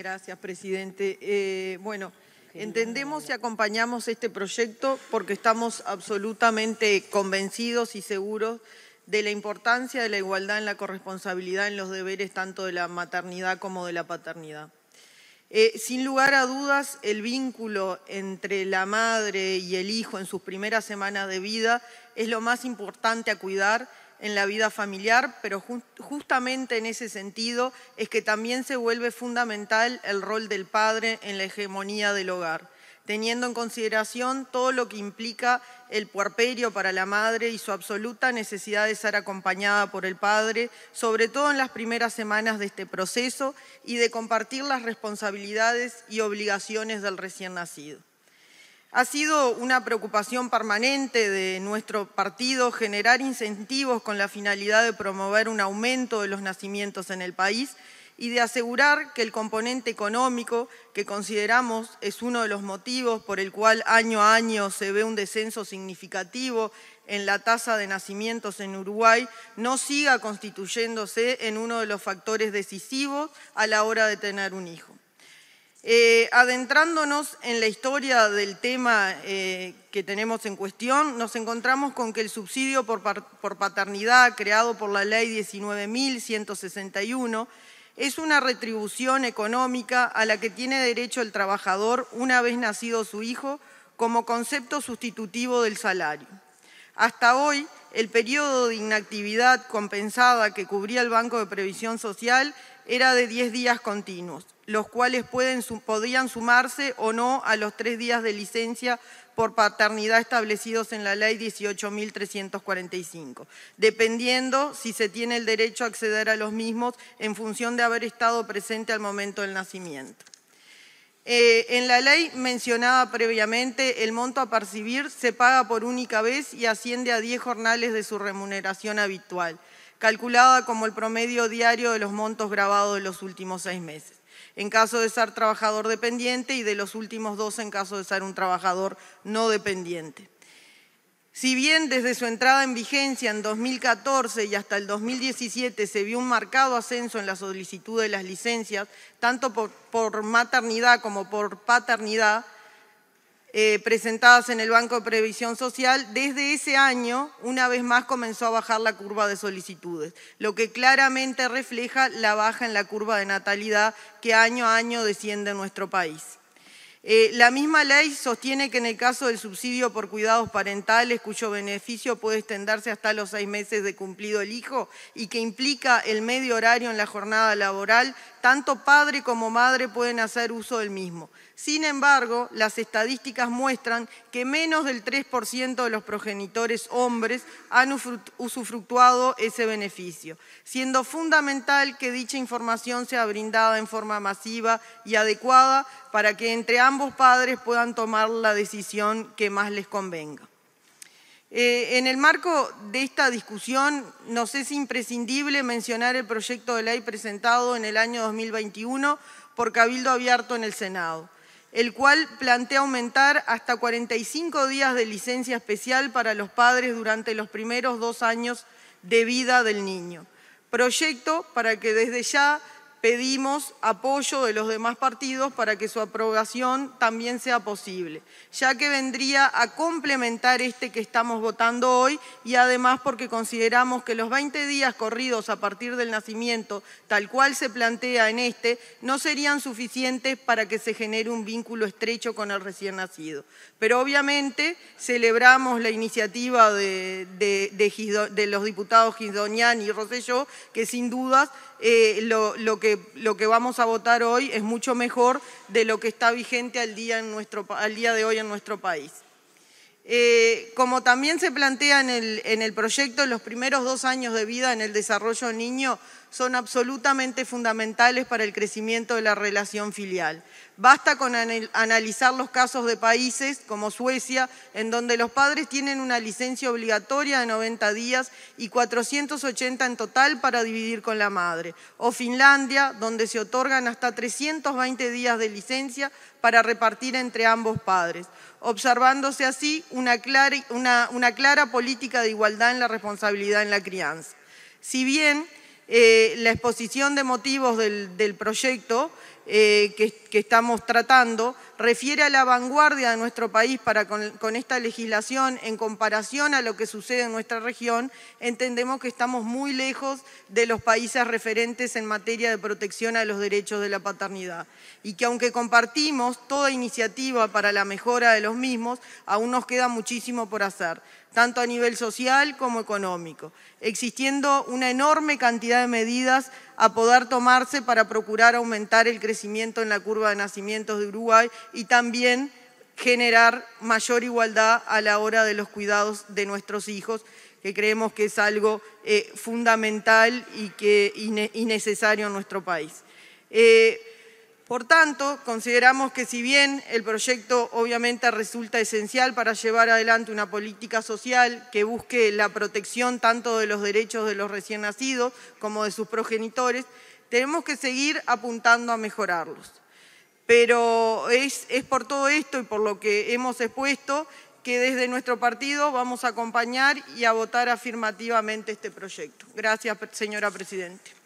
Gracias, presidente. Eh, bueno, entendemos y acompañamos este proyecto porque estamos absolutamente convencidos y seguros de la importancia de la igualdad en la corresponsabilidad en los deberes tanto de la maternidad como de la paternidad. Eh, sin lugar a dudas, el vínculo entre la madre y el hijo en sus primeras semanas de vida es lo más importante a cuidar en la vida familiar, pero justamente en ese sentido es que también se vuelve fundamental el rol del padre en la hegemonía del hogar, teniendo en consideración todo lo que implica el puerperio para la madre y su absoluta necesidad de ser acompañada por el padre, sobre todo en las primeras semanas de este proceso, y de compartir las responsabilidades y obligaciones del recién nacido. Ha sido una preocupación permanente de nuestro partido generar incentivos con la finalidad de promover un aumento de los nacimientos en el país y de asegurar que el componente económico que consideramos es uno de los motivos por el cual año a año se ve un descenso significativo en la tasa de nacimientos en Uruguay no siga constituyéndose en uno de los factores decisivos a la hora de tener un hijo. Eh, adentrándonos en la historia del tema eh, que tenemos en cuestión, nos encontramos con que el subsidio por, por paternidad creado por la ley 19.161 es una retribución económica a la que tiene derecho el trabajador una vez nacido su hijo como concepto sustitutivo del salario. Hasta hoy, el periodo de inactividad compensada que cubría el Banco de Previsión Social era de 10 días continuos los cuales podrían sumarse o no a los tres días de licencia por paternidad establecidos en la ley 18.345, dependiendo si se tiene el derecho a acceder a los mismos en función de haber estado presente al momento del nacimiento. Eh, en la ley mencionada previamente, el monto a percibir se paga por única vez y asciende a 10 jornales de su remuneración habitual, calculada como el promedio diario de los montos grabados de los últimos seis meses en caso de ser trabajador dependiente y de los últimos dos en caso de ser un trabajador no dependiente. Si bien desde su entrada en vigencia en 2014 y hasta el 2017 se vio un marcado ascenso en la solicitud de las licencias, tanto por, por maternidad como por paternidad, eh, presentadas en el Banco de Previsión Social, desde ese año, una vez más, comenzó a bajar la curva de solicitudes, lo que claramente refleja la baja en la curva de natalidad que año a año desciende en nuestro país. Eh, la misma ley sostiene que en el caso del subsidio por cuidados parentales, cuyo beneficio puede extenderse hasta los seis meses de cumplido el hijo y que implica el medio horario en la jornada laboral, tanto padre como madre pueden hacer uso del mismo. Sin embargo, las estadísticas muestran que menos del 3% de los progenitores hombres han usufructuado ese beneficio, siendo fundamental que dicha información sea brindada en forma masiva y adecuada para que entre ambos padres puedan tomar la decisión que más les convenga. Eh, en el marco de esta discusión nos es imprescindible mencionar el proyecto de ley presentado en el año 2021 por Cabildo Abierto en el Senado, el cual plantea aumentar hasta 45 días de licencia especial para los padres durante los primeros dos años de vida del niño. Proyecto para que desde ya pedimos apoyo de los demás partidos para que su aprobación también sea posible, ya que vendría a complementar este que estamos votando hoy y además porque consideramos que los 20 días corridos a partir del nacimiento, tal cual se plantea en este, no serían suficientes para que se genere un vínculo estrecho con el recién nacido. Pero obviamente celebramos la iniciativa de, los diputados Gidonian y Roselló, que sin dudas eh, lo que lo que vamos a votar hoy es mucho mejor de lo que está vigente al día, de hoy en nuestro país. Eh, como también se plantea en el, en el proyecto, los primeros dos años de vida en el desarrollo niño son absolutamente fundamentales para el crecimiento de la relación filial. Basta con analizar los casos de países como Suecia, en donde los padres tienen una licencia obligatoria de 90 días y 480 en total para dividir con la madre, o Finlandia, donde se otorgan hasta 320 días de licencia para repartir entre ambos padres, observándose así una clara, política de igualdad en la responsabilidad en la crianza. Si bien eh, la exposición de motivos del proyecto eh, que, estamos tratando refiere a la vanguardia de nuestro país para con, esta legislación en comparación a lo que sucede en nuestra región, entendemos que estamos muy lejos de los países referentes en materia de protección a los derechos de la paternidad y que aunque compartimos toda iniciativa para la mejora de los mismos, aún nos queda muchísimo por hacer tanto a nivel social como económico, existiendo una enorme cantidad de medidas a poder tomarse para procurar aumentar el crecimiento en la curva de nacimientos de Uruguay y también generar mayor igualdad a la hora de los cuidados de nuestros hijos, que creemos que es algo eh, fundamental y, que, necesario en nuestro país. Eh, por tanto, consideramos que si bien el proyecto obviamente resulta esencial para llevar adelante una política social que busque la protección tanto de los derechos de los recién nacidos como de sus progenitores, tenemos que seguir apuntando a mejorarlos. Pero es, por todo esto y por lo que hemos expuesto que desde nuestro partido vamos a acompañar y a votar afirmativamente este proyecto. Gracias, señora Presidenta.